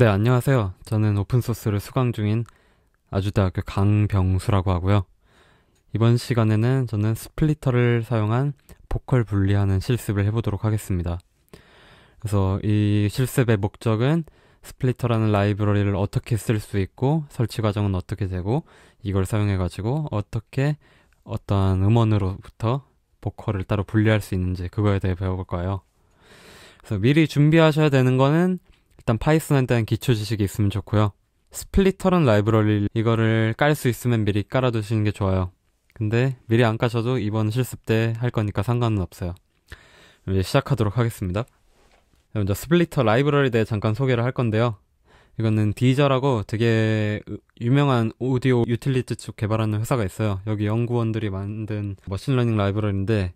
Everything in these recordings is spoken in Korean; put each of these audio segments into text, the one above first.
네, 안녕하세요. 저는 오픈소스를 수강 중인 아주대학교 강병수라고 하고요. 이번 시간에는 저는 스플리터를 사용한 보컬 분리하는 실습을 해보도록 하겠습니다. 그래서 이 실습의 목적은 스플리터라는 라이브러리를 어떻게 쓸 수 있고 설치 과정은 어떻게 되고 이걸 사용해가지고 어떻게 어떤 음원으로부터 보컬을 따로 분리할 수 있는지 그거에 대해 배워볼 거예요. 그래서 미리 준비하셔야 되는 거는 일단 파이썬에 대한 기초 지식이 있으면 좋고요. 스플리터란 라이브러리 이거를 깔 수 있으면 미리 깔아두시는 게 좋아요. 근데 미리 안 까셔도 이번 실습 때 할 거니까 상관은 없어요. 이제 시작하도록 하겠습니다. 먼저 스플리터 라이브러리 대해 잠깐 소개를 할 건데요. 이거는 디저라고 되게 유명한 오디오 유틸리티 쪽 개발하는 회사가 있어요. 여기 연구원들이 만든 머신러닝 라이브러리인데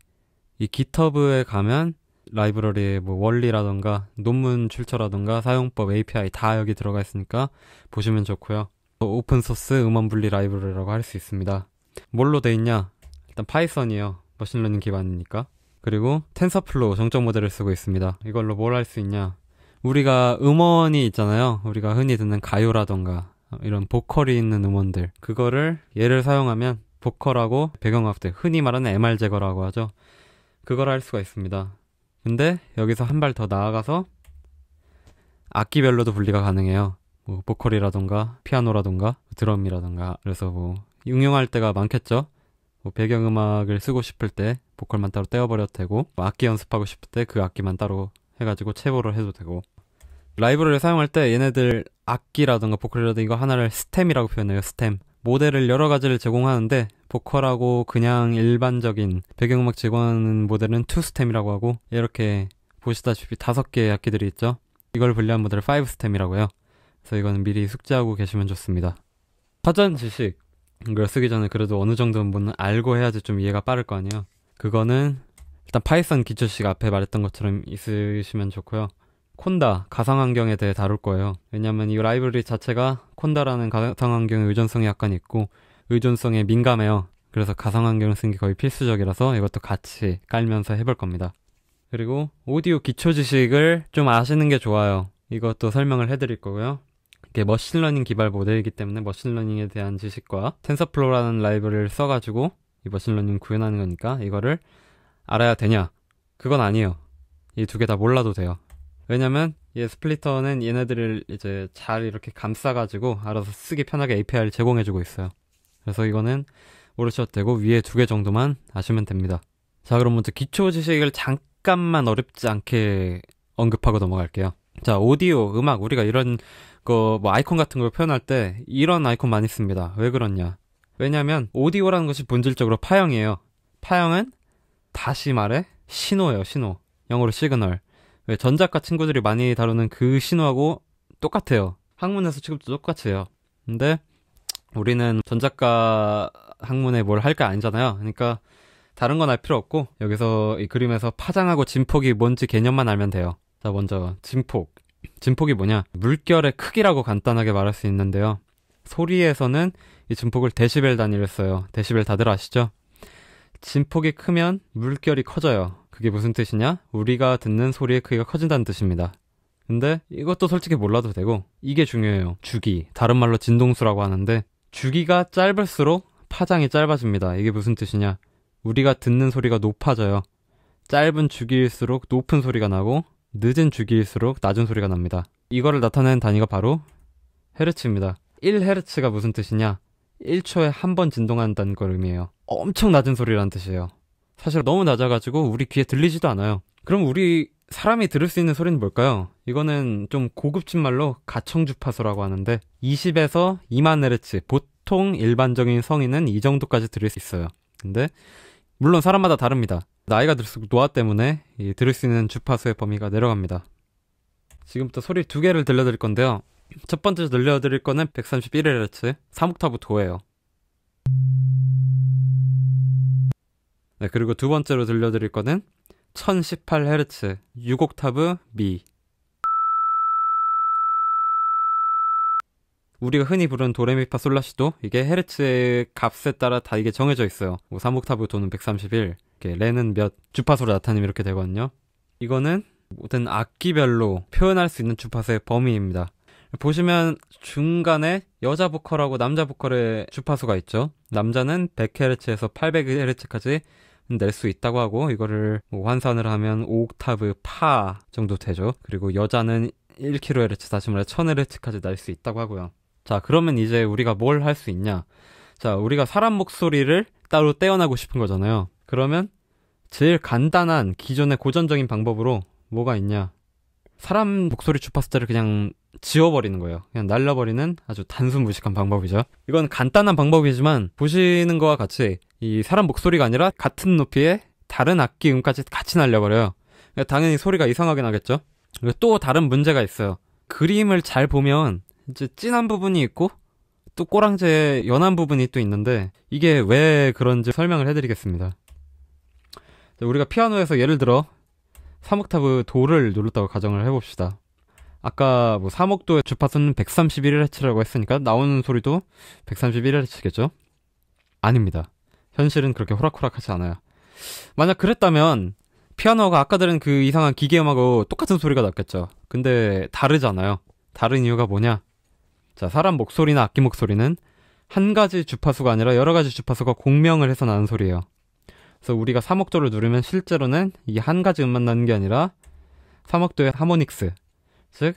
이 기터브에 가면 라이브러리의 뭐 원리라던가 논문 출처라던가 사용법 API 다 여기 들어가 있으니까 보시면 좋고요. 오픈소스 음원 분리 라이브러리라고 할 수 있습니다. 뭘로 돼 있냐? 일단 파이썬이에요. 머신러닝 기반이니까. 그리고 텐서플로우 정적 모델을 쓰고 있습니다. 이걸로 뭘 할 수 있냐? 우리가 음원이 있잖아요. 우리가 흔히 듣는 가요라던가 이런 보컬이 있는 음원들 그거를 얘를 사용하면 보컬하고 배경 앞에 흔히 말하는 MR 제거라고 하죠. 그걸 할 수가 있습니다. 근데 여기서 한 발 더 나아가서 악기별로도 분리가 가능해요. 뭐 보컬이라던가 피아노라던가 드럼이라던가 그래서 뭐 응용할 때가 많겠죠. 뭐 배경음악을 쓰고 싶을 때 보컬만 따로 떼어버려도 되고 뭐 악기 연습하고 싶을 때 그 악기만 따로 해가지고 채보를 해도 되고 라이브를 사용할 때 얘네들 악기라던가 보컬이라든가 이거 하나를 스템이라고 표현해요. 스템 모델을 여러 가지를 제공하는데 보컬하고 그냥 일반적인 배경음악 제공하는 모델은 투스템이라고 하고 이렇게 보시다시피 다섯 개의 악기들이 있죠. 이걸 분리한 모델을 5스템이라고요. 그래서 이거는 미리 숙지하고 계시면 좋습니다. 사전 지식 이걸 쓰기 전에 그래도 어느 정도는 뭐 알고 해야지 좀 이해가 빠를 거 아니에요. 그거는 일단 파이썬 기초식 앞에 말했던 것처럼 있으시면 좋고요. 콘다 가상 환경에 대해 다룰 거예요. 왜냐하면 이 라이브러리 자체가 콘다라는 가상 환경의 의존성이 약간 있고 의존성에 민감해요. 그래서 가상 환경을 쓰는 게 거의 필수적이라서 이것도 같이 깔면서 해볼 겁니다. 그리고 오디오 기초 지식을 좀 아시는 게 좋아요. 이것도 설명을 해드릴 거고요. 이게 머신러닝 기발 모델이기 때문에 머신러닝에 대한 지식과 텐서플로라는 라이브를 써가지고 이 머신러닝 구현하는 거니까 이거를 알아야 되냐? 그건 아니에요. 이 두 개 다 몰라도 돼요. 왜냐면 예, 스플리터는 얘네들을 이제 잘 이렇게 감싸가지고 알아서 쓰기 편하게 API를 제공해주고 있어요. 그래서 이거는 모르셔도 되고 위에 두 개 정도만 아시면 됩니다. 자, 그럼 먼저 기초 지식을 잠깐만 어렵지 않게 언급하고 넘어갈게요. 자, 오디오, 음악, 우리가 이런 거, 뭐 아이콘 같은 걸 표현할 때 이런 아이콘 많이 씁니다. 왜 그러냐? 왜냐면 오디오라는 것이 본질적으로 파형이에요. 파형은 다시 말해 신호예요, 신호. 영어로 시그널. 왜전작과 친구들이 많이 다루는 그신호하고 똑같아요. 학문에서 취급도 똑같아요. 근데 우리는 전작과 학문에 뭘할게 아니잖아요. 그러니까 다른 건 알 필요 없고 여기서 이 그림에서 파장하고 진폭이 뭔지 개념만 알면 돼요. 자, 먼저 진폭. 진폭이 뭐냐? 물결의 크기라고 간단하게 말할 수 있는데요. 소리에서는 이 진폭을 데시벨 단위를 써요. 데시벨 다들 아시죠? 진폭이 크면 물결이 커져요. 그게 무슨 뜻이냐? 우리가 듣는 소리의 크기가 커진다는 뜻입니다. 근데 이것도 솔직히 몰라도 되고 이게 중요해요. 주기. 다른 말로 진동수라고 하는데 주기가 짧을수록 파장이 짧아집니다. 이게 무슨 뜻이냐? 우리가 듣는 소리가 높아져요. 짧은 주기일수록 높은 소리가 나고 늦은 주기일수록 낮은 소리가 납니다. 이거를 나타내는 단위가 바로 헤르츠입니다. 1헤르츠가 무슨 뜻이냐? 1초에 한 번 진동한다는 걸 의미해요. 엄청 낮은 소리라는 뜻이에요. 사실 너무 낮아가지고 우리 귀에 들리지도 않아요. 그럼 우리 사람이 들을 수 있는 소리는 뭘까요? 이거는 좀 고급진 말로 가청주파수라고 하는데 20에서 2만 헤르츠 보통 일반적인 성인은 이 정도까지 들을 수 있어요. 근데 물론 사람마다 다릅니다. 나이가 들수록 노화 때문에 들을 수 있는 주파수의 범위가 내려갑니다. 지금부터 소리 두 개를 들려드릴 건데요. 첫 번째 들려드릴 거는 131Hz 3옥타브 도예요. 네, 그리고 두 번째로 들려드릴 거는 1018Hz 6옥타브 미. 우리가 흔히 부르는 도레미파 솔라시도 이게 헤르츠의 값에 따라 다 이게 정해져 있어요. 뭐 3옥타브 도는 131, 이렇게 레는 몇 주파수로 나타내면 이렇게 되거든요. 이거는 모든 악기별로 표현할 수 있는 주파수의 범위입니다. 보시면 중간에 여자 보컬하고 남자 보컬의 주파수가 있죠. 남자는 100Hz에서 800Hz까지 낼수 있다고 하고 이거를 뭐 환산을 하면 5옥타브 파 정도 되죠. 그리고 여자는 1kHz 다시 말해 1000Hz까지 날수 있다고 하고요. 자, 그러면 이제 우리가 뭘 할 수 있냐? 자, 우리가 사람 목소리를 따로 떼어나고 싶은 거잖아요. 그러면 제일 간단한 기존의 고전적인 방법으로 뭐가 있냐? 사람 목소리 주파수를 그냥 지워버리는 거예요. 그냥 날려버리는 아주 단순 무식한 방법이죠. 이건 간단한 방법이지만 보시는 거와 같이 이 사람 목소리가 아니라 같은 높이에 다른 악기 음까지 같이 날려버려요. 그러니까 당연히 소리가 이상하게 나겠죠. 또 다른 문제가 있어요. 그림을 잘 보면 이제 진한 부분이 있고 또 꼬랑지에 연한 부분이 또 있는데 이게 왜 그런지 설명을 해드리겠습니다. 우리가 피아노에서 예를 들어 3옥타브 도를 눌렀다고 가정을 해봅시다. 아까 뭐 3억도의 주파수는 131Hz라고 했으니까 나오는 소리도 131Hz겠죠? 아닙니다. 현실은 그렇게 호락호락하지 않아요. 만약 그랬다면 피아노가 아까 들은 그 이상한 기계음하고 똑같은 소리가 났겠죠. 근데 다르잖아요. 다른 이유가 뭐냐? 자, 사람 목소리나 악기 목소리는 한 가지 주파수가 아니라 여러 가지 주파수가 공명을 해서 나는 소리예요. 그래서 우리가 3억도를 누르면 실제로는 이 한 가지 음만 나는 게 아니라 3억도의 하모닉스, 즉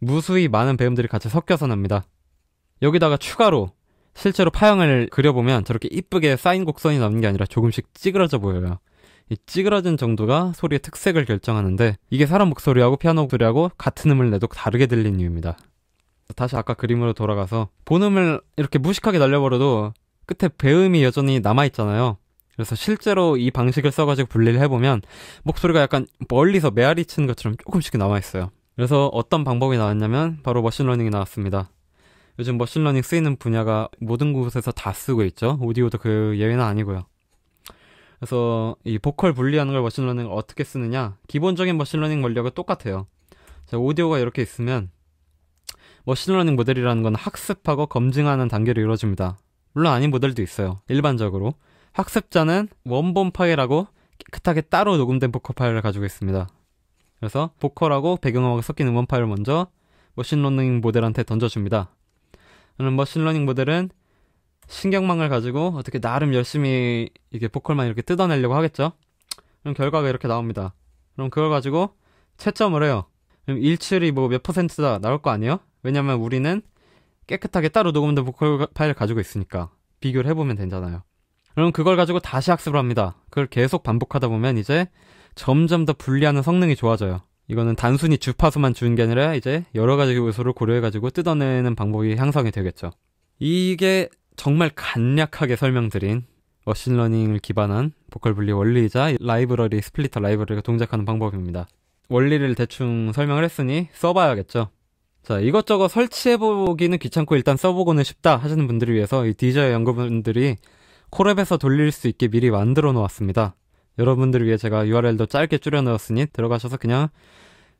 무수히 많은 배음들이 같이 섞여서 납니다. 여기다가 추가로 실제로 파형을 그려보면 저렇게 이쁘게 쌓인 곡선이 남는 게 아니라 조금씩 찌그러져 보여요. 이 찌그러진 정도가 소리의 특색을 결정하는데 이게 사람 목소리하고 피아노 목소리하고 같은 음을 내도 다르게 들리는 이유입니다. 다시 아까 그림으로 돌아가서 본음을 이렇게 무식하게 날려버려도 끝에 배음이 여전히 남아있잖아요. 그래서 실제로 이 방식을 써가지고 분리를 해보면 목소리가 약간 멀리서 메아리 치는 것처럼 조금씩 남아있어요. 그래서 어떤 방법이 나왔냐면 바로 머신러닝이 나왔습니다. 요즘 머신러닝 쓰이는 분야가 모든 곳에서 다 쓰고 있죠. 오디오도 그 예외는 아니고요. 그래서 이 보컬 분리하는 걸 머신러닝을 어떻게 쓰느냐? 기본적인 머신러닝 원리하 똑같아요. 자, 오디오가 이렇게 있으면 머신러닝 모델이라는 건 학습하고 검증하는 단계로 이루어집니다. 물론 아닌 모델도 있어요. 일반적으로 학습자는 원본 파일하고 깨끗하게 따로 녹음된 보컬 파일을 가지고 있습니다. 그래서 보컬하고 배경음악을 섞인 음원 파일을 먼저 머신러닝 모델한테 던져줍니다. 그럼 머신러닝 모델은 신경망을 가지고 어떻게 나름 열심히 이게 보컬만 이렇게 뜯어내려고 하겠죠? 그럼 결과가 이렇게 나옵니다. 그럼 그걸 가지고 채점을 해요. 그럼 일출이 뭐 몇 퍼센트다 나올 거 아니에요? 왜냐면 우리는 깨끗하게 따로 녹음된 보컬 파일을 가지고 있으니까 비교를 해보면 되잖아요. 그럼 그걸 가지고 다시 학습을 합니다. 그걸 계속 반복하다 보면 이제 점점 더 분리하는 성능이 좋아져요. 이거는 단순히 주파수만 주는 게 아니라 이제 여러 가지 요소를 고려해가지고 뜯어내는 방법이 향상이 되겠죠. 이게 정말 간략하게 설명드린 머신러닝을 기반한 보컬 분리 원리이자 라이브러리 스플리터 라이브러리가 동작하는 방법입니다. 원리를 대충 설명을 했으니 써봐야겠죠. 자, 이것저것 설치해보기는 귀찮고 일단 써보고는 싶다 하시는 분들을 위해서 이디저이 연구분들이 콜앱에서 돌릴 수 있게 미리 만들어 놓았습니다. 여러분들을 위해 제가 URL도 짧게 줄여 넣었으니 들어가셔서 그냥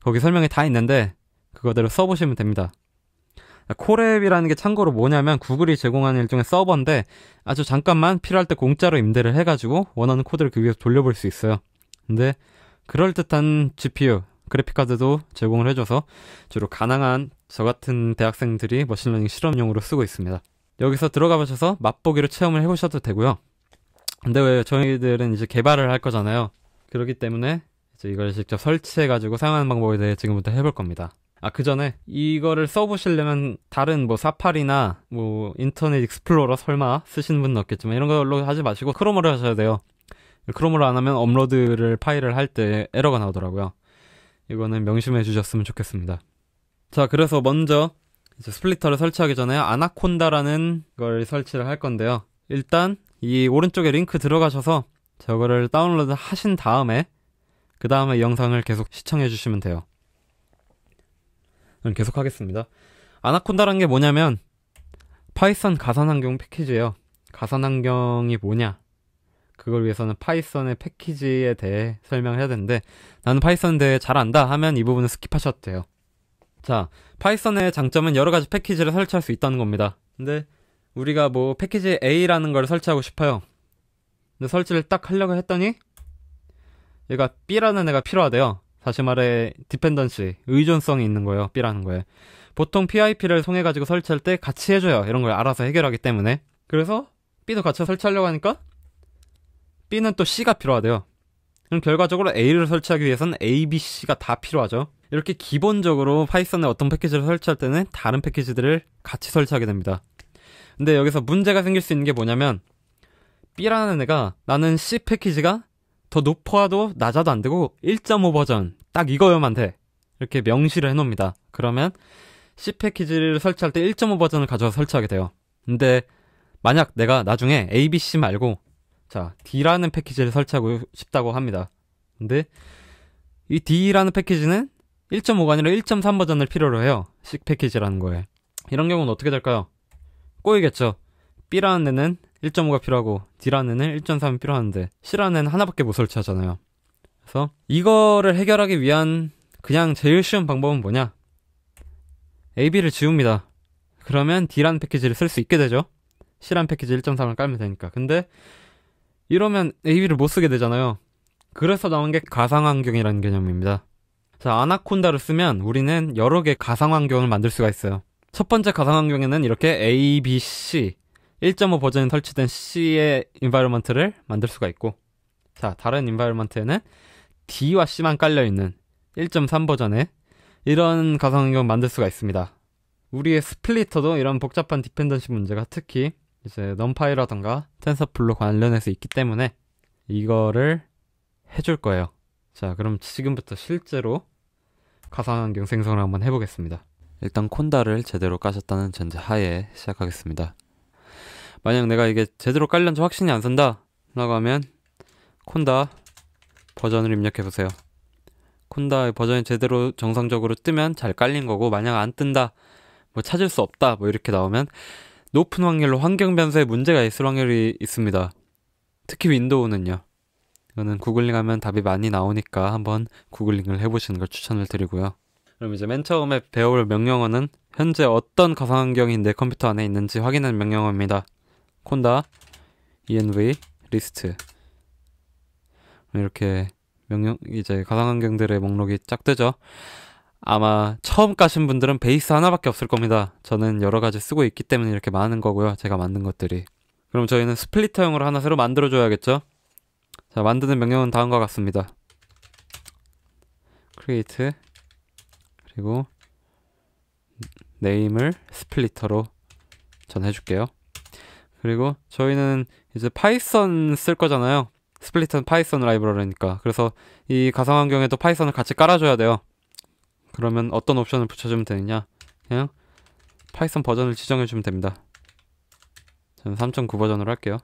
거기 설명이 다 있는데 그거대로 써보시면 됩니다. 콜앱이라는게 참고로 뭐냐면 구글이 제공하는 일종의 서버인데 아주 잠깐만 필요할 때 공짜로 임대를 해가지고 원하는 코드를 그 위에서 돌려볼 수 있어요. 근데 그럴듯한 GPU, 그래픽카드도 제공을 해줘서 주로 가능한저 같은 대학생들이 머신러닝 실험용으로 쓰고 있습니다. 여기서 들어가 보셔서 맛보기로 체험을 해보셔도 되고요. 근데 왜 저희들은 이제 개발을 할 거잖아요. 그렇기 때문에 이제 이걸 직접 설치해가지고 사용하는 방법에 대해 지금부터 해볼 겁니다. 아, 그 전에 이거를 써보시려면 다른 뭐 사파리나 뭐 인터넷 익스플로러 설마 쓰시는 분은 없겠지만 이런 걸로 하지 마시고 크롬으로 하셔야 돼요. 크롬으로 안 하면 업로드를 파일을 할 때 에러가 나오더라고요. 이거는 명심해 주셨으면 좋겠습니다. 자, 그래서 먼저 스플리터를 설치하기 전에 아나콘다라는 걸 설치를 할 건데요. 일단 이 오른쪽에 링크 들어가셔서 저거를 다운로드 하신 다음에 그 다음에 영상을 계속 시청해 주시면 돼요. 음, 계속 하겠습니다. 아나콘다란 게 뭐냐면 파이썬 가산환경 패키지예요. 가산환경이 뭐냐? 그걸 위해서는 파이썬의 패키지에 대해 설명을 해야 되는데 나는 파이썬에 대해 잘 안다 하면 이 부분은 스킵하셔도 돼요. 자, 파이썬의 장점은 여러 가지 패키지를 설치할 수 있다는 겁니다. 근데 우리가 뭐 패키지 A라는 걸 설치하고 싶어요. 근데 설치를 딱 하려고 했더니 얘가 B라는 애가 필요하대요. 다시 말해 디펜던시, 의존성이 있는 거예요. B라는 거에. 보통 PIP를 통해 가지고 설치할 때 같이 해줘요. 이런 걸 알아서 해결하기 때문에. 그래서 B도 같이 설치하려고 하니까 B는 또 C가 필요하대요. 그럼 결과적으로 A를 설치하기 위해서는 A, B, C가 다 필요하죠. 이렇게 기본적으로 파이썬의 어떤 패키지를 설치할 때는 다른 패키지들을 같이 설치하게 됩니다. 근데 여기서 문제가 생길 수 있는 게 뭐냐면 B라는 애가 나는 C 패키지가 더 높아도 낮아도 안 되고 1.5 버전 딱 이거여만 돼. 이렇게 명시를 해놉니다 그러면 C 패키지를 설치할 때 1.5 버전을 가져와 설치하게 돼요. 근데 만약 내가 나중에 A, B, C 말고 자 D라는 패키지를 설치하고 싶다고 합니다. 근데 이 D라는 패키지는 1.5가 아니라 1.3 버전을 필요로 해요. C 패키지라는 거에. 이런 경우는 어떻게 될까요? 꼬이겠죠. B라는 애는 1.5가 필요하고 D라는 애는 1.3이 필요한데 C라는 애는 하나밖에 못 설치하잖아요. 그래서 이거를 해결하기 위한 그냥 제일 쉬운 방법은 뭐냐? AB를 지웁니다. 그러면 D라는 패키지를 쓸 수 있게 되죠. C라는 패키지 1.3을 깔면 되니까. 근데 이러면 AB를 못 쓰게 되잖아요. 그래서 나온 게 가상환경이라는 개념입니다. 자, 아나콘다를 쓰면 우리는 여러 개 가상환경을 만들 수가 있어요. 첫 번째 가상환경에는 이렇게 A, B, C 1.5 버전이 설치된 C의 인바이러먼트를 만들 수가 있고 자 다른 인바이러먼트에는 D와 C만 깔려있는 1.3 버전의 이런 가상환경 만들 수가 있습니다. 우리의 스플리터도 이런 복잡한 디펜던시 문제가 특히 이제 넘파이라던가 텐서플로 관련해서 있기 때문에 이거를 해줄 거예요. 자 그럼 지금부터 실제로 가상환경 생성을 한번 해보겠습니다. 일단 콘다를 제대로 까셨다는 전제 하에 시작하겠습니다. 만약 내가 이게 제대로 깔렸는지 확신이 안 선다 라고 하면 콘다 버전을 입력해보세요. 콘다의 버전이 제대로 정상적으로 뜨면 잘 깔린 거고 만약 안 뜬다 뭐 찾을 수 없다 뭐 이렇게 나오면 높은 확률로 환경 변수에 문제가 있을 확률이 있습니다. 특히 윈도우는요. 이거는 구글링하면 답이 많이 나오니까 한번 구글링을 해보시는 걸 추천을 드리고요. 그럼 이제 맨 처음에 배울 명령어는 현재 어떤 가상환경이 내 컴퓨터 안에 있는지 확인하는 명령어입니다. 콘다 env 리스트 이렇게 명령 이제 가상환경들의 목록이 쫙 뜨죠. 아마 처음 까신 분들은 베이스 하나밖에 없을 겁니다. 저는 여러 가지 쓰고 있기 때문에 이렇게 많은 거고요. 제가 만든 것들이. 그럼 저희는 스플리터형으로 하나 새로 만들어 줘야겠죠? 자, 만드는 명령은 다음과 같습니다. create 그리고 네임을 스플리터로 전해줄게요. 그리고 저희는 이제 파이썬 쓸 거잖아요. 스플리터는 파이썬 라이브러리니까. 그래서 이 가상 환경에도 파이썬을 같이 깔아줘야 돼요. 그러면 어떤 옵션을 붙여주면 되느냐? 그냥 파이썬 버전을 지정해주면 됩니다. 저는 3.9 버전으로 할게요.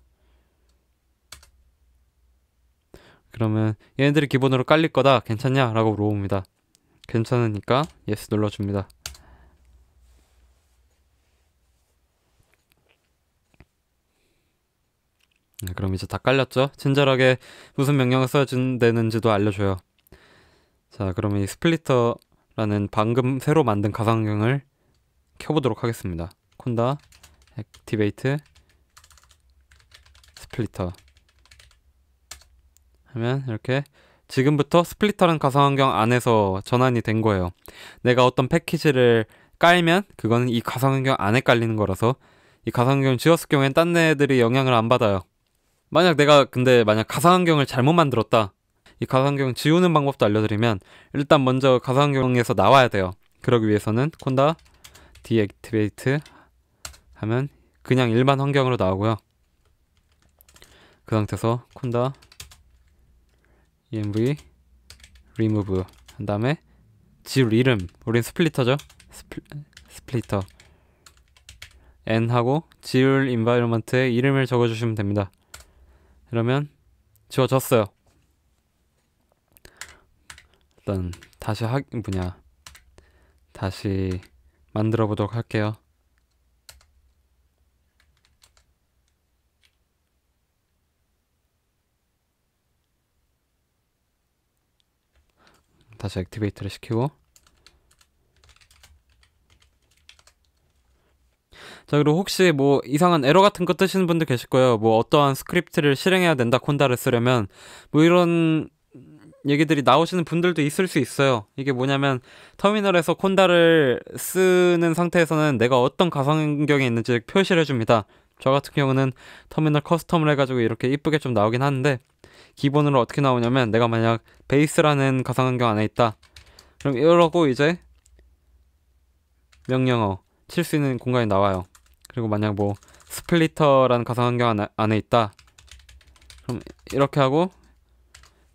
그러면 얘네들이 기본으로 깔릴 거다 괜찮냐? 라고 물어봅니다. 괜찮으니까 예스 눌러줍니다. 네, 그럼 이제 다 깔렸죠? 친절하게 무슨 명령을 써준다는지도 알려줘요. 자, 그러면 이 스플리터라는 방금 새로 만든 가상경을 켜보도록 하겠습니다. 콘다, 액티베이트, 스플리터 하면 이렇게 지금부터 스플리터란 가상환경 안에서 전환이 된 거예요. 내가 어떤 패키지를 깔면 그거는 이 가상환경 안에 깔리는 거라서 이가상환경 지웠을 경우엔 딴 애들이 영향을 안 받아요. 만약 내가 근데 만약 가상환경을 잘못 만들었다. 이 가상환경 지우는 방법도 알려드리면 일단 먼저 가상환경에서 나와야 돼요. 그러기 위해서는 콘다 deactivate 하면 그냥 일반 환경으로 나오고요. 그 상태에서 콘다 env remove 한 다음에 지집 이름 우린 스플리터죠 스플, 스플리터 n 하고 지울 인바이러먼트에 이름을 적어주시면 됩니다 그러면 지워졌어요 일단 다시 하 뭐냐 다시 만들어 보도록 할게요 다시 액티베이트를 시키고 자 그리고 혹시 뭐 이상한 에러 같은 거 뜨시는 분들 계실 거예요 뭐 어떠한 스크립트를 실행해야 된다 콘다를 쓰려면 뭐 이런 얘기들이 나오시는 분들도 있을 수 있어요 이게 뭐냐면 터미널에서 콘다를 쓰는 상태에서는 내가 어떤 가상경이 있는지 표시를 해줍니다 저 같은 경우는 터미널 커스텀을 해가지고 이렇게 이쁘게 좀 나오긴 하는데 기본으로 어떻게 나오냐면 내가 만약 베이스라는 가상환경 안에 있다. 그럼 이러고 이제 명령어 칠 수 있는 공간이 나와요. 그리고 만약 뭐 스플리터라는 가상환경 안에 있다. 그럼 이렇게 하고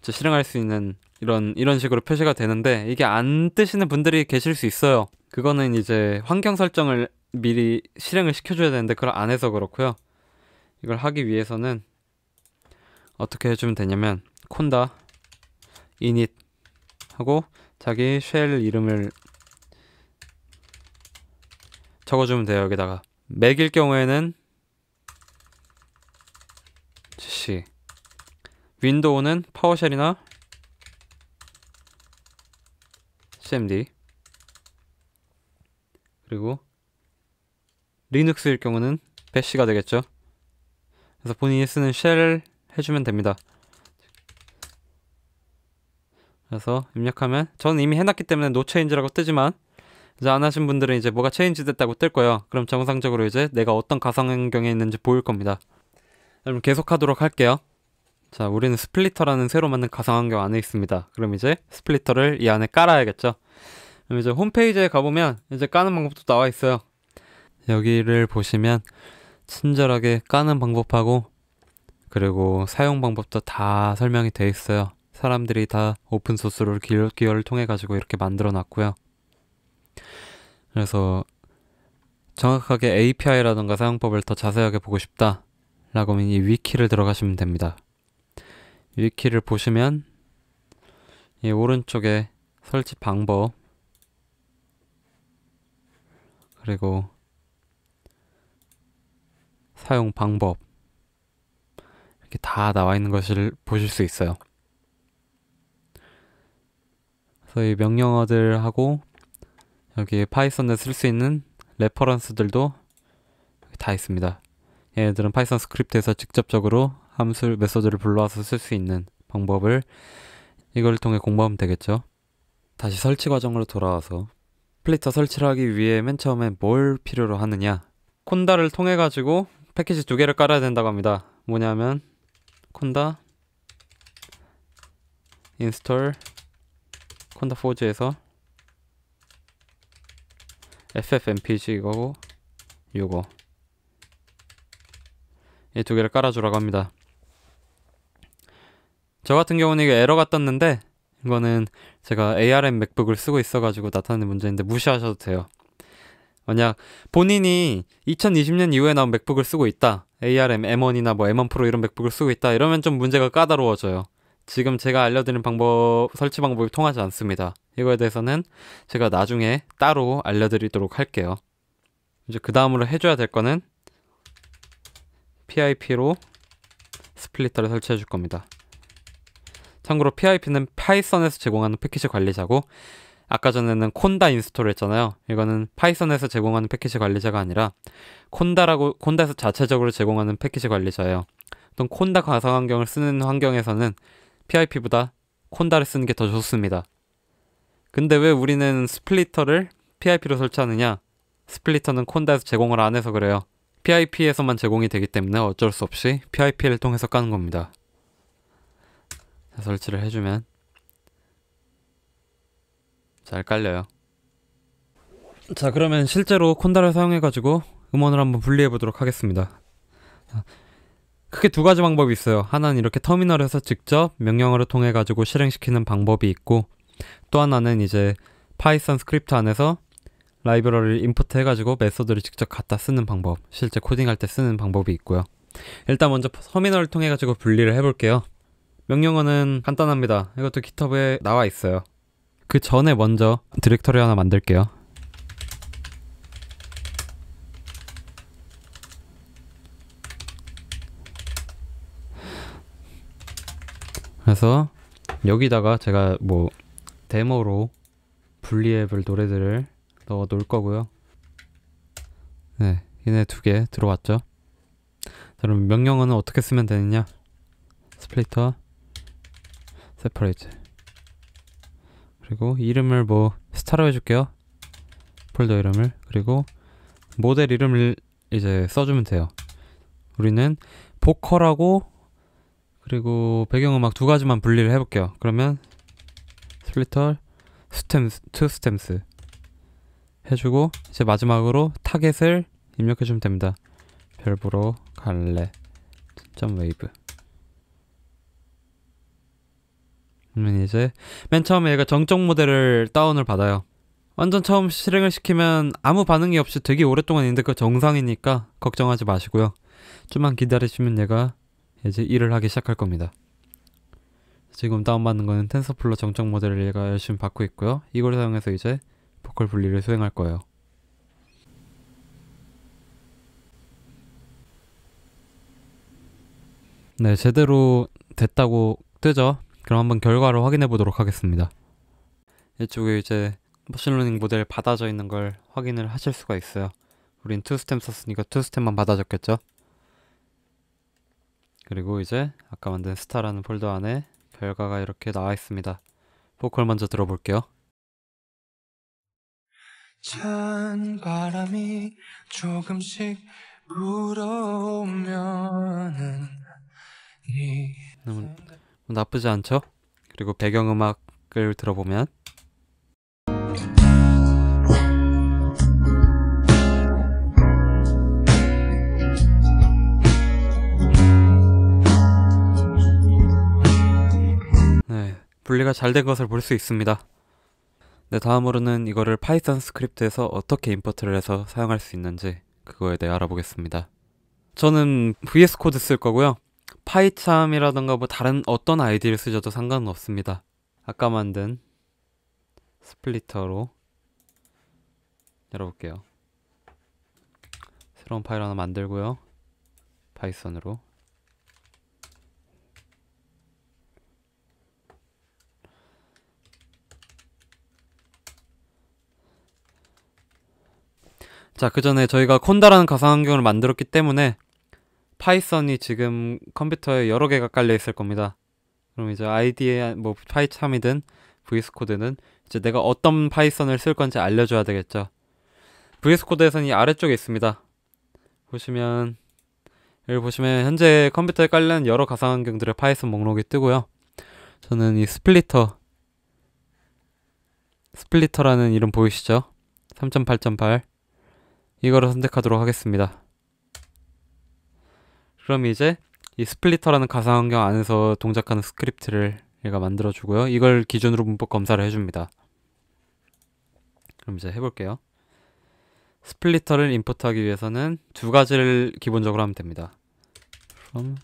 이제 실행할 수 있는 이런 이런 식으로 표시가 되는데 이게 안 뜨시는 분들이 계실 수 있어요. 그거는 이제 환경 설정을 미리 실행을 시켜줘야 되는데 그걸 안 해서 그렇고요. 이걸 하기 위해서는 어떻게 해주면 되냐면 콘다 init 하고 자기 쉘 이름을 적어주면 돼요 여기다가 맥일 경우에는 씨 윈도우는 파워쉘이나 cmd 그리고 리눅스일 경우는 배시가 되겠죠 그래서 본인이 쓰는 쉘 해주면 됩니다 그래서 입력하면 저는 이미 해놨기 때문에 노 체인지라고 뜨지만 이제 안 하신 분들은 이제 뭐가 체인지 됐다고 뜰 거예요 그럼 정상적으로 이제 내가 어떤 가상환경에 있는지 보일 겁니다 그럼 계속 하도록 할게요 자 우리는 스플리터라는 새로 만든 가상환경 안에 있습니다 그럼 이제 스플리터를 이 안에 깔아야겠죠 그럼 이제 홈페이지에 가보면 이제 까는 방법도 나와 있어요 여기를 보시면 친절하게 까는 방법하고 그리고 사용 방법도 다 설명이 돼 있어요. 사람들이 다 오픈소스로 기어를 통해 가지고 이렇게 만들어 놨고요. 그래서 정확하게 API라던가 사용법을 더 자세하게 보고 싶다 라고 하면 이 위키를 들어가시면 됩니다. 위키를 보시면 이 오른쪽에 설치 방법 그리고 사용 방법 이렇게 다 나와 있는 것을 보실 수 있어요. 그래서 이 명령어들하고 여기 파이썬에 쓸수 있는 레퍼런스들도 다 있습니다. 얘네들은 파이썬 스크립트에서 직접적으로 함수 메소드를 불러와서 쓸 수 있는 방법을 이걸 통해 공부하면 되겠죠. 다시 설치 과정으로 돌아와서 플리터 설치를 하기 위해 맨 처음에 뭘 필요로 하느냐 콘다를 통해 가지고 패키지 두 개를 깔아야 된다고 합니다. 뭐냐면 콘다 인스톨 콘다 포즈에서 ffmpg 이거고 이거이 두 개를 깔아주라고 합니다 저 같은 경우는 이게 에러가 떴는데 이거는 제가 ARM 맥북을 쓰고 있어가지고 나타나는 문제인데 무시하셔도 돼요 만약 본인이 2020년 이후에 나온 맥북을 쓰고 있다. ARM M1이나 뭐 M1 프로 이런 맥북을 쓰고 있다. 이러면 좀 문제가 까다로워져요. 지금 제가 알려드린 방법, 설치 방법이 통하지 않습니다. 이거에 대해서는 제가 나중에 따로 알려드리도록 할게요. 이제 그 다음으로 해줘야 될 거는 PIP로 스플리터를 설치해 줄 겁니다. 참고로 PIP는 파이썬에서 제공하는 패키지 관리자고 아까 전에는 콘다 인스톨 했잖아요. 이거는 파이썬에서 제공하는 패키지 관리자가 아니라 콘다라고 콘다에서 자체적으로 제공하는 패키지 관리자예요. 어떤 콘다 가상 환경을 쓰는 환경에서는 PIP보다 콘다를 쓰는 게 더 좋습니다. 근데 왜 우리는 스플리터를 PIP로 설치하느냐? 스플리터는 콘다에서 제공을 안 해서 그래요. PIP에서만 제공이 되기 때문에 어쩔 수 없이 PIP를 통해서 까는 겁니다. 설치를 해주면 잘 깔려요 자 그러면 실제로 콘다를 사용해가지고 음원을 한번 분리해 보도록 하겠습니다 크게 두 가지 방법이 있어요 하나는 이렇게 터미널에서 직접 명령어를 통해 가지고 실행시키는 방법이 있고 또 하나는 이제 파이썬 스크립트 안에서 라이브러리를 임포트 해가지고 메소드를 직접 갖다 쓰는 방법 실제 코딩할 때 쓰는 방법이 있고요 일단 먼저 터미널을 통해 가지고 분리를 해볼게요 명령어는 간단합니다 이것도 GitHub에 나와 있어요 그 전에 먼저 디렉터리 하나 만들게요. 그래서 여기다가 제가 뭐 데모로 분리해볼 노래들을 넣어 놓을 거고요. 네, 얘네 두 개 들어왔죠. 자, 그럼 명령어는 어떻게 쓰면 되느냐? 스플리터, 세퍼레이트. 그리고 이름을 뭐 스타로 해줄게요 폴더 이름을 그리고 모델 이름을 이제 써주면 돼요 우리는 보컬하고 그리고 배경음악 두 가지만 분리를 해볼게요 그러면 슬리털 스템스 투 스템스 해주고 이제 마지막으로 타겟을 입력해주면 됩니다 별부로 갈래 점 웨이브 그러면 이제 맨 처음에 얘가 정적 모델을 다운을 받아요. 완전 처음 실행을 시키면 아무 반응이 없이 되게 오랫동안 있는데 그 정상이니까 걱정하지 마시고요. 좀만 기다리시면 얘가 이제 일을 하기 시작할 겁니다. 지금 다운받는 거는 텐서플러 정적 모델을 얘가 열심히 받고 있고요. 이걸 사용해서 이제 보컬 분리를 수행할 거예요. 네, 제대로 됐다고 뜨죠? 그럼 한번 결과를 확인해 보도록 하겠습니다. 이쪽에 이제 머신러닝 모델 받아져 있는 걸 확인을 하실 수가 있어요. 우린 투스템 썼으니까 투스템만 받아졌겠죠? 그리고 이제 아까 만든 스타라는 폴더 안에 결과가 이렇게 나와 있습니다. 보컬 먼저 들어볼게요. 찬 바람이 조금씩 불어오면은 네. 뭐 나쁘지 않죠? 그리고 배경음악을 들어보면 네, 분리가 잘 된 것을 볼 수 있습니다. 네, 다음으로는 이거를 파이썬 스크립트에서 어떻게 임포트를 해서 사용할 수 있는지 그거에 대해 알아보겠습니다. 저는 VS 코드 쓸 거고요. 파이참이라던가 뭐 다른 어떤 아이디를 쓰셔도 상관은 없습니다. 아까 만든 스플리터로 열어볼게요. 새로운 파일 하나 만들고요. 파이썬으로 자, 그 전에 저희가 콘다라는 가상환경을 만들었기 때문에 파이썬이 지금 컴퓨터에 여러 개가 깔려 있을 겁니다. 그럼 이제 아이디에 뭐 파이참이든 VS 코드는 이제 내가 어떤 파이썬을 쓸 건지 알려줘야 되겠죠. VS 코드에서는 이 아래쪽에 있습니다. 보시면 여기 보시면 현재 컴퓨터에 깔려 있는 여러 가상환경들의 파이썬 목록이 뜨고요. 저는 이 스플리터 스플리터라는 이름 보이시죠? 3.8.8 이거를 선택하도록 하겠습니다. 그럼 이제 이 스플리터라는 가상환경 안에서 동작하는 스크립트를 얘가 만들어주고요. 이걸 기준으로 문법 검사를 해줍니다. 그럼 이제 해볼게요. 스플리터를 임포트하기 위해서는 두 가지를 기본적으로 하면 됩니다. from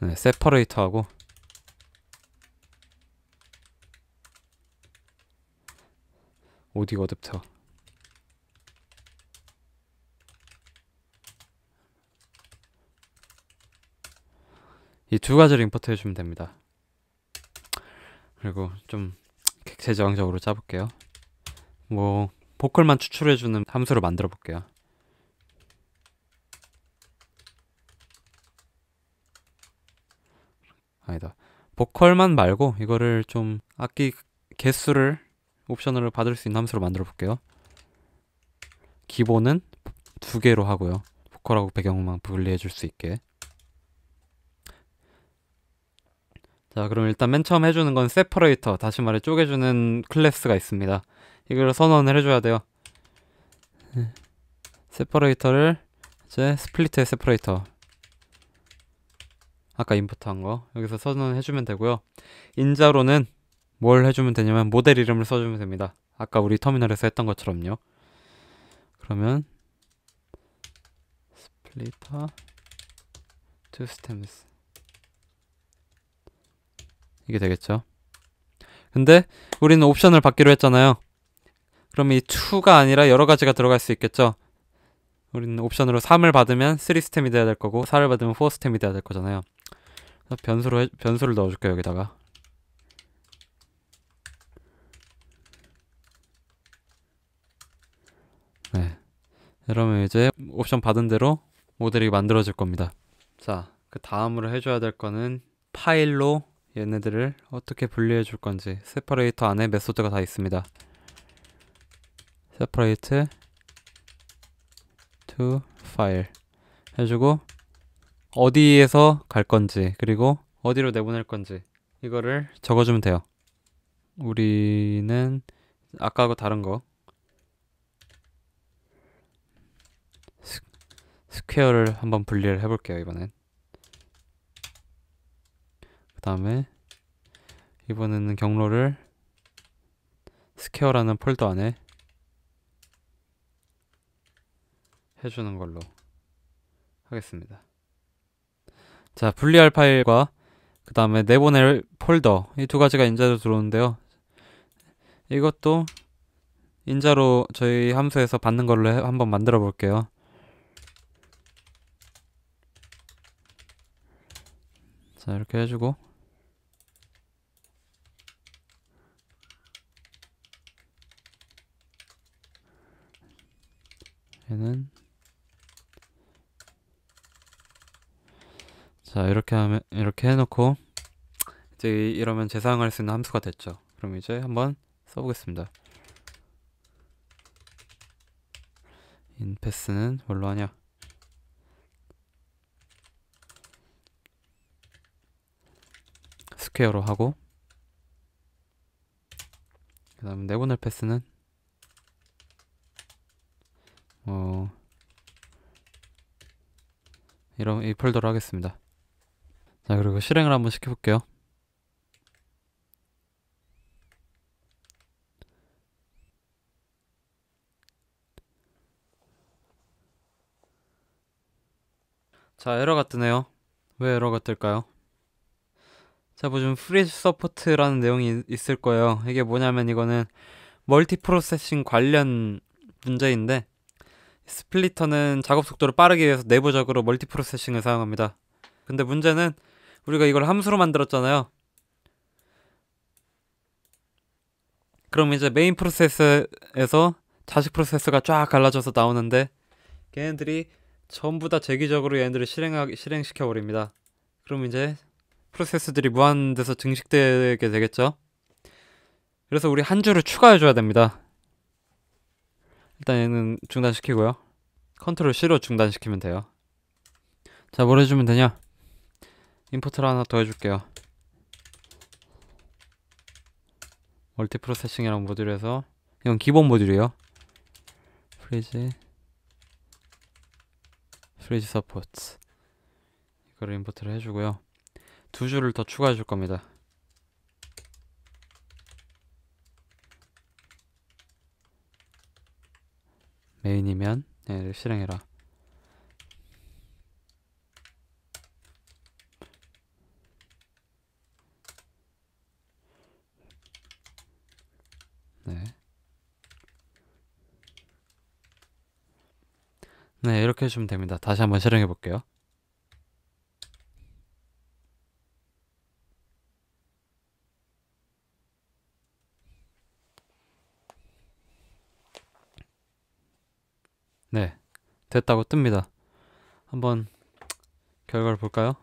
네, 세퍼레이터하고 오디 어댑터 이 두 가지를 임포트 해주면 됩니다 그리고 좀객체저항적으로 짜볼게요 뭐 보컬만 추출해주는 함수를 만들어 볼게요 아니다 보컬만 말고 이거를 좀 악기 개수를 옵션을 받을 수 있는 함수로 만들어 볼게요. 기본은 두 개로 하고요. 보컬하고 배경음악 분리해 줄 수 있게. 자, 그럼 일단 맨 처음 해주는 건 세퍼레이터, 다시 말해 쪼개주는 클래스가 있습니다. 이걸 선언을 해줘야 돼요. 세퍼레이터를 이제 스플리트의 세퍼레이터 아까 인풋한 거 여기서 선언해주면 되고요. 인자로는 뭘 해주면 되냐면 모델 이름을 써주면 됩니다 아까 우리 터미널에서 했던 것처럼요 그러면 스플리터 투 스템스 이게 되겠죠 근데 우리는 옵션을 받기로 했잖아요 그럼 이 2가 아니라 여러 가지가 들어갈 수 있겠죠 우리는 옵션으로 3을 받으면 3 스템이 돼야 될 거고 4를 받으면 4 스템이 돼야 될 거잖아요 변수로 해, 변수를 넣어줄게요 여기다가 네. 그러면 이제 옵션 받은 대로 모델이 만들어질 겁니다. 자, 그 다음으로 해줘야 될 거는 파일로 얘네들을 어떻게 분리해 줄 건지 세퍼레이터 안에 메소드가 다 있습니다. 세 e 레이트 a t e to file 해주고 어디에서 갈 건지 그리고 어디로 내보낼 건지 이거를 적어주면 돼요. 우리는 아까하고 다른 거 스퀘어를 한번 분리를 해볼게요 이번엔 그 다음에 이번에는 경로를 스퀘어라는 폴더 안에 해주는 걸로 하겠습니다 자 분리할 파일과 그 다음에 내보낼 폴더 이 두 가지가 인자로 들어오는데요 이것도 인자로 저희 함수에서 받는 걸로 한번 만들어 볼게요 자 이렇게 해주고 얘는 자 이렇게 하면 이렇게 해놓고 이제 이러면 재사용할 수 있는 함수가 됐죠 그럼 이제 한번 써보겠습니다 인패스는 뭘로 하냐 스퀘어로 하고 그 다음 네고널 패스는 어 이런 이 폴더로 하겠습니다 자 그리고 실행을 한번 시켜볼게요 자 에러가 뜨네요 왜 에러가 뜰까요 자, 보좀 프리 즈 서포트라는 내용이 있을 거예요. 이게 뭐냐면 이거는 멀티 프로세싱 관련 문제인데 스플리터는 작업 속도를 빠르게 위해서 내부적으로 멀티 프로세싱을 사용합니다. 근데 문제는 우리가 이걸 함수로 만들었잖아요. 그럼 이제 메인 프로세스에서 자식 프로세스가 쫙 갈라져서 나오는데 걔네들이 전부 다 재기적으로 얘네들을 실행 하 실행시켜 버립니다. 그럼 이제 프로세스들이 무한대서 증식되게 되겠죠. 그래서 우리 한 줄을 추가해줘야 됩니다. 일단 얘는 중단시키고요. 컨트롤 C로 중단시키면 돼요. 자, 뭘 해주면 되냐? 임포트를 하나 더 해줄게요. 멀티 프로세싱이랑 모듈에서 이건 기본 모듈이에요. 프리지프리지 서포트 이거를 임포트를 해주고요. 두 줄을 더 추가해 줄 겁니다 메인이면 예, 실행해라 네. 네 이렇게 해주면 됩니다 다시 한번 실행해 볼게요 네, 됐다고 뜹니다. 한번 결과를 볼까요?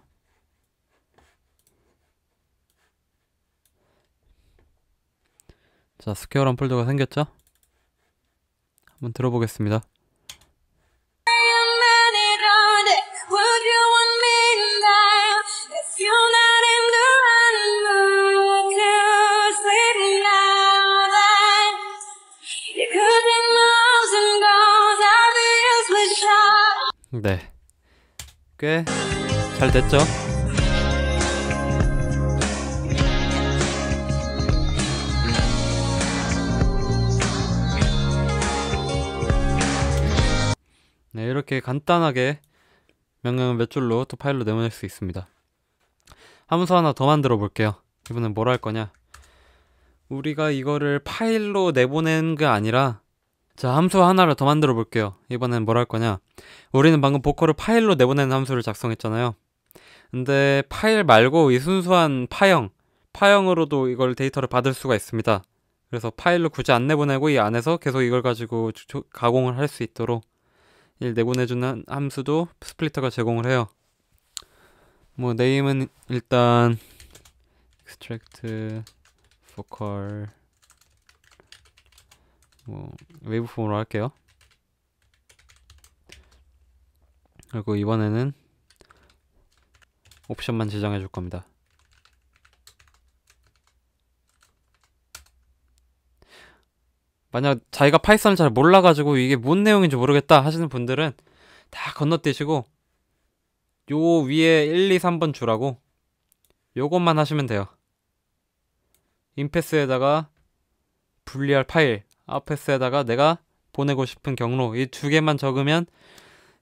자, 스퀘어란 폴더가 생겼죠? 한번 들어보겠습니다. 잘 됐죠? 네, 이렇게 간단하게 명령을몇 줄로 또 파일로 내보낼 수 있습니다. 함수 하나 더 만들어 볼게요. 이번엔 뭘할 거냐? 우리가 이거를 파일로 내보낸 게 아니라 자 함수 하나를 더 만들어 볼게요 이번엔 뭘할 거냐 우리는 방금 보컬을 파일로 내보내는 함수를 작성했잖아요 근데 파일 말고 이 순수한 파형, 파형으로도 이걸 데이터를 받을 수가 있습니다. 그래서 파일로 굳이 안 내보내고 이 안에서 계속 이걸 가지고 가공을 할 수 있도록 일 내보내주는 함수도 스플리터가 제공을 해요. 뭐 네임은 일단 extract focal 뭐 웨이브폼으로 할게요. 그리고 이번에는 옵션만 지정해 줄 겁니다. 만약 자기가 파이썬을 잘 몰라가지고 이게 뭔 내용인지 모르겠다 하시는 분들은 다 건너뛰시고 요 위에 1, 2, 3번 주라고 요것만 하시면 돼요. 인패스에다가 분리할 파일, 아패스에다가 내가 보내고 싶은 경로 이 두 개만 적으면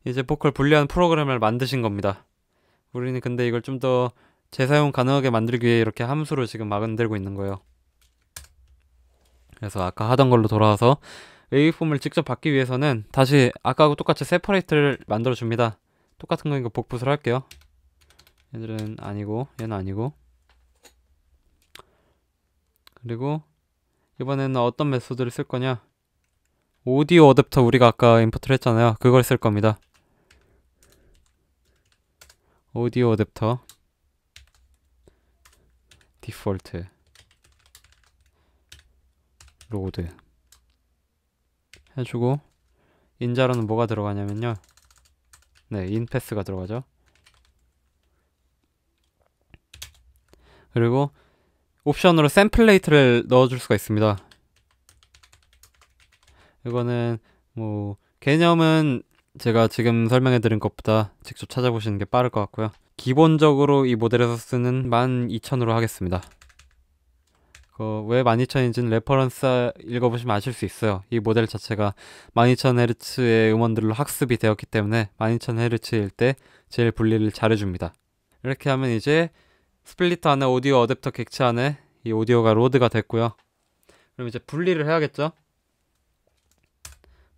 이제 보컬 분리하는 프로그램을 만드신 겁니다. 우리는 근데 이걸 좀 더 재사용 가능하게 만들기 위해 이렇게 함수로 지금 막은들고 있는 거예요. 그래서 아까 하던 걸로 돌아와서 웨이폼을 직접 받기 위해서는 다시 아까하고 똑같이 세퍼레이트를 만들어 줍니다. 똑같은 거니까 복붙을 할게요. 얘들은 아니고 얘는 아니고 그리고 이번에는 어떤 메소드를 쓸 거냐 오디오 어댑터 우리가 아까 임포트를 했잖아요 그걸 쓸 겁니다 오디오 어댑터 디폴트 로드 해주고 인자로는 뭐가 들어가냐면요 네 인패스가 들어가죠 그리고 옵션으로 샘플레이트를 넣어줄 수가 있습니다 이거는 뭐 개념은 제가 지금 설명해드린 것보다 직접 찾아보시는 게 빠를 것 같고요 기본적으로 이 모델에서 쓰는 12,000으로 하겠습니다 그 왜 12,000인지는 레퍼런스 읽어보시면 아실 수 있어요. 이 모델 자체가 12,000Hz의 음원들로 학습이 되었기 때문에 12,000Hz일 때 제일 분리를 잘해줍니다. 이렇게 하면 이제 스플리터 안에 오디오 어댑터 객체 안에 이 오디오가 로드가 됐고요. 그럼 이제 분리를 해야겠죠?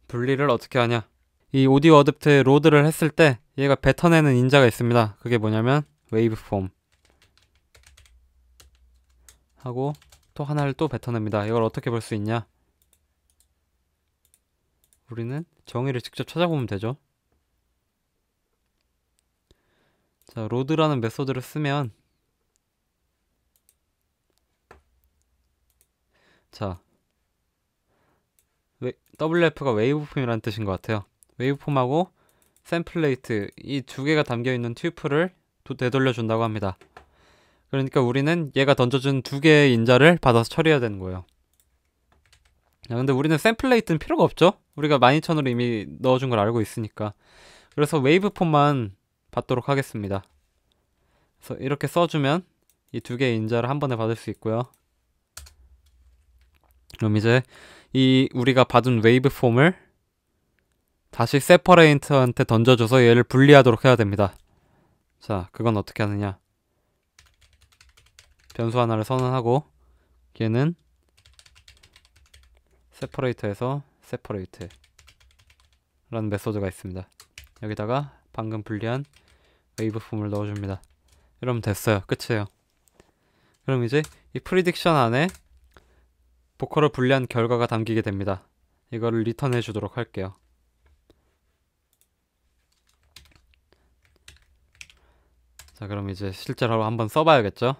분리를 어떻게 하냐? 이 오디오 어댑트에 로드를 했을 때 얘가 뱉어내는 인자가 있습니다. 그게 뭐냐면 웨이브폼 하고 또 하나를 또 뱉어냅니다. 이걸 어떻게 볼 수 있냐? 우리는 정의를 직접 찾아보면 되죠. 자, 로드라는 메소드를 쓰면 자, WF가 웨이브폼이라는 뜻인 것 같아요. 웨이브폼하고 샘플레이트 이 두 개가 담겨있는 튜프를 되돌려준다고 합니다. 그러니까 우리는 얘가 던져준 두 개의 인자를 받아서 처리해야 되는 거예요. 야, 아, 근데 우리는 샘플레이트는 필요가 없죠? 우리가 12,000으로 이미 넣어준 걸 알고 있으니까. 그래서 웨이브폼만 받도록 하겠습니다. 그래서 이렇게 써주면 이 두 개의 인자를 한 번에 받을 수 있고요. 그럼 이제 이 우리가 받은 웨이브폼을 다시 세퍼레인트한테 던져줘서 얘를 분리하도록 해야 됩니다. 자, 그건 어떻게 하느냐. 변수 하나를 선언하고 얘는 세퍼레이터에서 세퍼레이트 라는 메소드가 있습니다. 여기다가 방금 분리한 웨이브 폼을 넣어줍니다. 이러면 됐어요. 끝이에요. 그럼 이제 이 프리딕션 안에 보컬을 분리한 결과가 담기게 됩니다. 이거를 리턴해 주도록 할게요. 자 그럼 이제 실제로 한번 써봐야겠죠?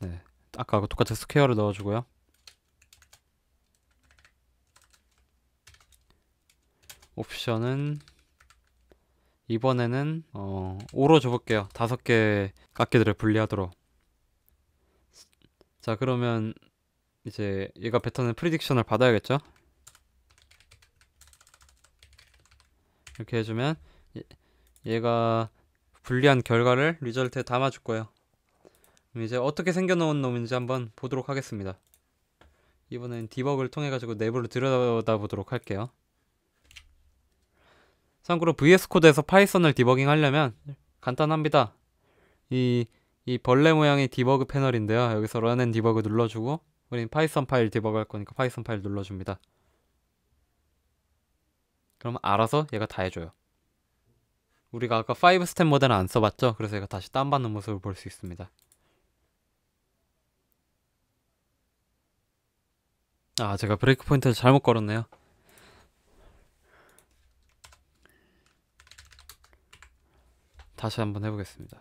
네, 아까 그 똑같이 스퀘어를 넣어주고요. 옵션은 이번에는 어, 5로 줘볼게요. 다섯 개깎기들을 분리하도록. 자 그러면 이제 얘가 뱉어낸 프리딕션을 받아야겠죠? 이렇게 해주면 얘가 불리한 결과를 리절트에 담아줄 거예요. 이제 어떻게 생겨놓은 놈인지 한번 보도록 하겠습니다. 이번엔 디버그를 통해 가지고 내부를 들여다보도록 할게요. 참고로 VS 코드에서 파이썬을 디버깅 하려면 간단합니다. 이, 이 벌레 모양의 디버그 패널인데요. 여기서 런앤 디버그 눌러주고 우린 파이썬 파일 디버그 할 거니까 파이썬 파일 눌러줍니다. 그럼 알아서 얘가 다 해줘요. 우리가 아까 5스텝 모델은 안 써봤죠? 그래서 얘가 다시 다운받는 모습을 볼 수 있습니다. 아 제가 브레이크 포인트를 잘못 걸었네요. 다시 한번 해보겠습니다.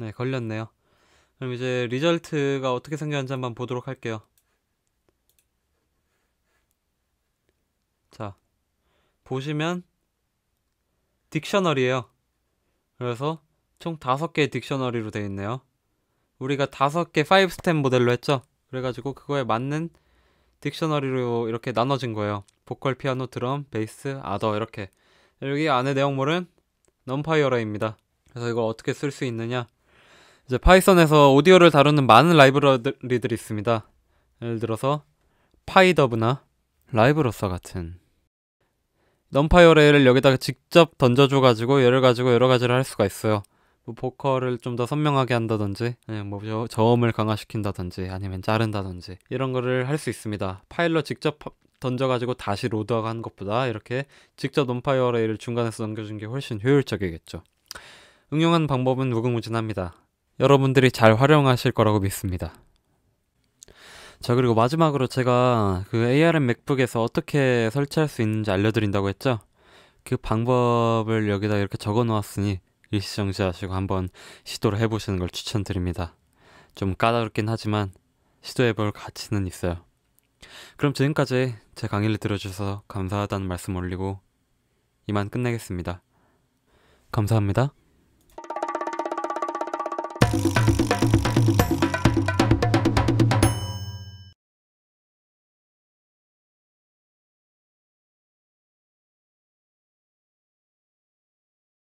네, 걸렸네요. 그럼 이제 리절트가 어떻게 생겼는지 한번 보도록 할게요. 자, 보시면 딕셔너리예요. 그래서 총 다섯 개의 딕셔너리로 되어 있네요. 우리가 다섯 개5스템 모델로 했죠. 그래가지고 그거에 맞는 딕셔너리로 이렇게 나눠진 거예요. 보컬, 피아노, 드럼, 베이스, 아더 이렇게. 여기 안에 내용물은 넘파이어러입니다. 그래서 이걸 어떻게 쓸 수 있느냐? 이제 파이썬에서 오디오를 다루는 많은 라이브러리들이 있습니다. 예를 들어서 파이더브나 라이브러서 같은 넘파이 어레이를 여기다가 직접 던져줘가지고 얘를 가지고 여러 가지를 할 수가 있어요. 뭐 보컬을 좀 더 선명하게 한다든지, 뭐 저, 음을 강화시킨다든지, 아니면 자른다든지 이런 거를 할 수 있습니다. 파일로 직접 던져가지고 다시 로드하는 고하 것보다 이렇게 직접 넘파이 어레이를 중간에서 넘겨준 게 훨씬 효율적이겠죠. 응용하는 방법은 무궁무진합니다. 여러분들이 잘 활용하실 거라고 믿습니다. 자, 그리고 마지막으로 제가 그 ARM 맥북에서 어떻게 설치할 수 있는지 알려드린다고 했죠? 그 방법을 여기다 이렇게 적어 놓았으니 일시정지하시고 한번 시도를 해보시는 걸 추천드립니다. 좀 까다롭긴 하지만 시도해볼 가치는 있어요. 그럼 지금까지 제 강의를 들어주셔서 감사하다는 말씀 올리고 이만 끝내겠습니다. 감사합니다.